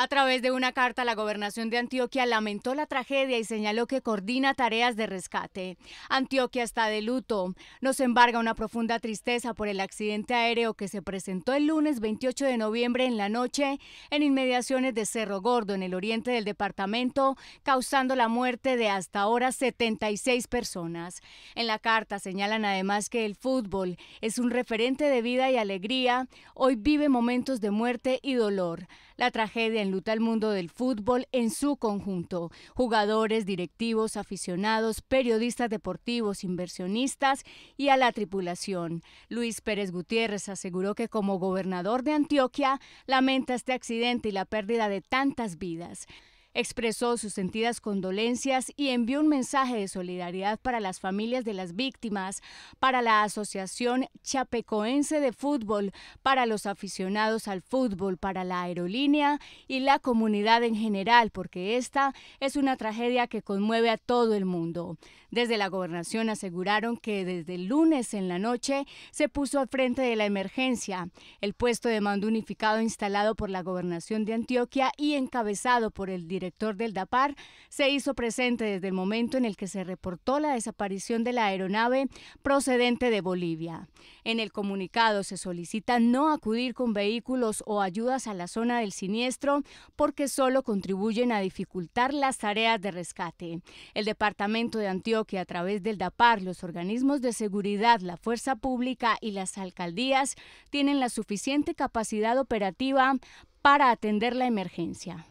A través de una carta, la gobernación de Antioquia lamentó la tragedia y señaló que coordina tareas de rescate. Antioquia está de luto. Nos embarga una profunda tristeza por el accidente aéreo que se presentó el lunes 28 de noviembre en la noche en inmediaciones de Cerro Gordo, en el oriente del departamento, causando la muerte de hasta ahora 76 personas. En la carta señalan además que el fútbol es un referente de vida y alegría. Hoy vive momentos de muerte y dolor. La tragedia en luta el mundo del fútbol en su conjunto. Jugadores, directivos, aficionados, periodistas deportivos, inversionistas y a la tripulación. Luis Pérez Gutiérrez aseguró que como gobernador de Antioquia lamenta este accidente y la pérdida de tantas vidas expresó sus sentidas condolencias y envió un mensaje de solidaridad para las familias de las víctimas, para la Asociación Chapecoense de Fútbol, para los aficionados al fútbol, para la aerolínea y la comunidad en general, porque esta es una tragedia que conmueve a todo el mundo. Desde la gobernación aseguraron que desde el lunes en la noche se puso al frente de la emergencia. El puesto de mando unificado instalado por la gobernación de Antioquia y encabezado por el director director del DAPAR, se hizo presente desde el momento en el que se reportó la desaparición de la aeronave procedente de Bolivia. En el comunicado se solicita no acudir con vehículos o ayudas a la zona del siniestro porque solo contribuyen a dificultar las tareas de rescate. El Departamento de Antioquia, a través del DAPAR, los organismos de seguridad, la fuerza pública y las alcaldías, tienen la suficiente capacidad operativa para atender la emergencia.